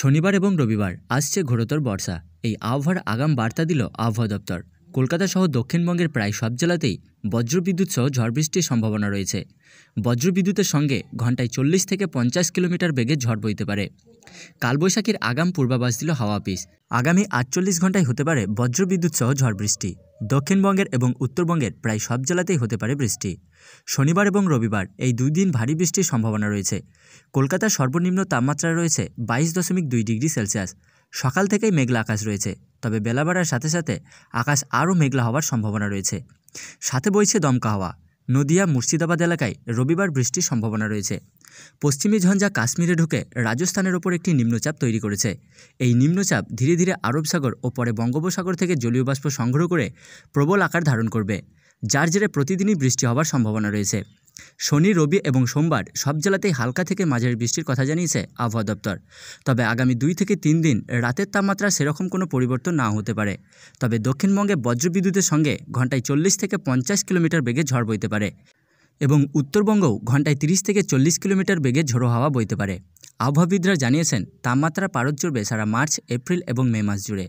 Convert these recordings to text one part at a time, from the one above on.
শনিবার এবং রবিবার আসছে ঘোরতর বর্ষা এই আবহাওয়ার আগাম বার্তা দিল আবহাওয়া দপ্তর কলকাতা সহ দক্ষিণবঙ্গের প্রায় সব জেলাতেই বজ্রবিদ্যুৎ সহ বৃষ্টির সম্ভাবনা রয়েছে বজ্রবিদ্যুতের সঙ্গে ঘন্টায় চল্লিশ থেকে পঞ্চাশ কিলোমিটার বেগে ঝড় বইতে পারে কালবৈশাখীর আগাম পূর্বাভাস দিল হাওয়া অফিস আগামী আটচল্লিশ ঘন্টায় হতে পারে বজ্রবিদ্যুৎ সহ ঝড় বৃষ্টি দক্ষিণবঙ্গের এবং উত্তরবঙ্গের প্রায় সব জেলাতেই হতে পারে বৃষ্টি শনিবার এবং রবিবার এই দুই দিন ভারী বৃষ্টির সম্ভাবনা রয়েছে কলকাতার সর্বনিম্ন তাপমাত্রা রয়েছে বাইশ দশমিক দুই ডিগ্রি সেলসিয়াস সকাল থেকেই মেঘলা আকাশ রয়েছে তবে বেলা বাড়ার সাথে সাথে আকাশ আরও মেঘলা হওয়ার সম্ভাবনা রয়েছে সাথে বইছে দমকা হাওয়া নদিয়া মুর্শিদাবাদ এলাকায় রবিবার বৃষ্টির সম্ভাবনা রয়েছে পশ্চিমী ঝঞ্ঝা কাশ্মীরে ঢুকে রাজস্থানের ওপর একটি নিম্নচাপ তৈরি করেছে এই নিম্নচাপ ধীরে ধীরে আরব সাগর ও পরে বঙ্গোপসাগর থেকে জলীয় বাষ্প সংগ্রহ করে প্রবল আকার ধারণ করবে যার জেরে প্রতিদিনই বৃষ্টি হওয়ার সম্ভাবনা রয়েছে শনি রবি এবং সোমবার সব জেলাতেই হালকা থেকে মাঝের বৃষ্টির কথা জানিয়েছে আবহাওয়া দপ্তর তবে আগামী দুই থেকে তিন দিন রাতের তাপমাত্রা সেরকম কোনো পরিবর্তন না হতে পারে তবে দক্ষিণবঙ্গে বজ্রবিদ্যুতের সঙ্গে ঘণ্টায় চল্লিশ থেকে পঞ্চাশ কিলোমিটার বেগে ঝড় বইতে পারে এবং উত্তরবঙ্গও ঘণ্টায় ৩০ থেকে চল্লিশ কিলোমিটার বেগে ঝোড়ো হাওয়া বইতে পারে আবহাওয়াবিদরা জানিয়েছেন তাপমাত্রা পারদ চড়বে সারা মার্চ এপ্রিল এবং মে মাস জুড়ে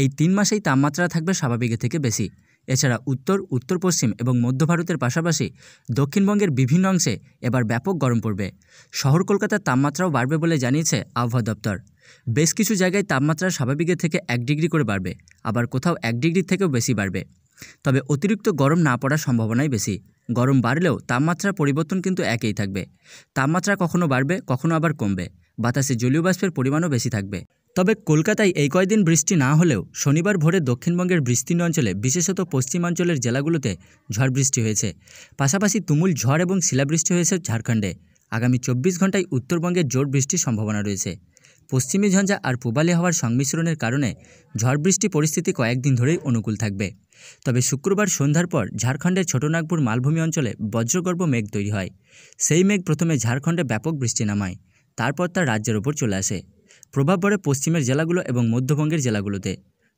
এই তিন মাসেই তাপমাত্রা থাকবে স্বাভাবিকের থেকে বেশি এছাড়া উত্তর উত্তর পশ্চিম এবং মধ্য ভারতের পাশাপাশি দক্ষিণবঙ্গের বিভিন্ন অংশে এবার ব্যাপক গরম পড়বে শহর কলকাতার তাপমাত্রাও বাড়বে বলে জানিয়েছে আবহাওয়া দপ্তর বেশ কিছু জায়গায় তাপমাত্রা স্বাভাবিকের থেকে এক ডিগ্রি করে বাড়বে আবার কোথাও এক ডিগ্রি থেকেও বেশি বাড়বে তবে অতিরিক্ত গরম না পড়ার সম্ভাবনাই বেশি গরম বাড়লেও তাপমাত্রার পরিবর্তন কিন্তু একই থাকবে তাপমাত্রা কখনো বাড়বে কখনো আবার কমবে বাতাসে জলীয় বাষ্পের পরিমাণও বেশি থাকবে তবে কলকাতায় এই কয়দিন বৃষ্টি না হলেও শনিবার ভোরে দক্ষিণবঙ্গের বিস্তীর্ণ অঞ্চলে বিশেষত পশ্চিমাঞ্চলের জেলাগুলোতে ঝড় বৃষ্টি হয়েছে পাশাপাশি তুমুল ঝড় এবং শিলাবৃষ্টি হয়েছে ঝাড়খণ্ডে আগামী চব্বিশ ঘন্টায় উত্তরবঙ্গে জোর বৃষ্টির সম্ভাবনা রয়েছে পশ্চিমী ঝঞ্ঝা আর পূবালি হওয়ার সংমিশ্রণের কারণে ঝড় বৃষ্টি পরিস্থিতি কয়েকদিন ধরেই অনুকূল থাকবে তবে শুক্রবার সন্ধ্যার পর ঝাড়খণ্ডের ছোটনাগপুর মালভূমি অঞ্চলে বজ্রগর্ভ মেঘ তৈরি হয় সেই মেঘ প্রথমে ঝাড়খণ্ডে ব্যাপক বৃষ্টি নামায় তারপর তা রাজ্যের ওপর চলে আসে প্রভাব পড়ে পশ্চিমের জেলাগুলো এবং মধ্যবঙ্গের জেলাগুলোতে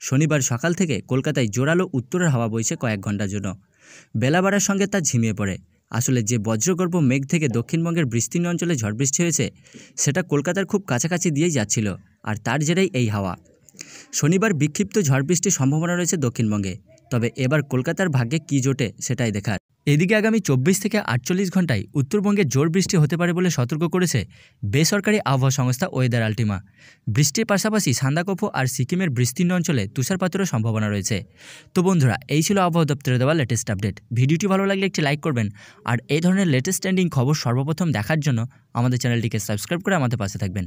শনিবার সকাল থেকে কলকাতায় জোরালো উত্তরের হাওয়া বইছে কয়েক ঘন্টার জন্য বেলা বাড়ার সঙ্গে তা ঝিমিয়ে পড়ে আসলে যে বজ্রগর্ভ মেঘ থেকে দক্ষিণবঙ্গের বিস্তীর্ণ অঞ্চলে ঝড় বৃষ্টি হয়েছে সেটা কলকাতার খুব কাছাকাছি দিয়েই যাচ্ছিল আর তার জেরেই এই হাওয়া শনিবার বিক্ষিপ্ত ঝড় বৃষ্টির সম্ভাবনা রয়েছে দক্ষিণবঙ্গে তবে এবার কলকাতার ভাগ্যে কী জোটে সেটাই দেখার এদিকে আগামী চব্বিশ থেকে আটচল্লিশ ঘন্টায় উত্তরবঙ্গে জোর বৃষ্টি হতে পারে বলে সতর্ক করেছে বেসরকারি আবহাওয়া সংস্থা ওয়েদার আল্টিমা বৃষ্টির পাশাপাশি সান্দাকফু আর সিকিমের বিস্তীর্ণ অঞ্চলে তুষারপাতেরও সম্ভাবনা রয়েছে তো বন্ধুরা এই ছিল আবহাওয়া দপ্তরে দেওয়া লেটেস্ট আপডেট ভিডিওটি ভালো লাগলে একটি লাইক করবেন আর এই ধরনের লেটেস্ট ট্রেন্ডিং খবর সর্বপ্রথম দেখার জন্য আমাদের চ্যানেলটিকে সাবস্ক্রাইব করে আমাদের পাশে থাকবেন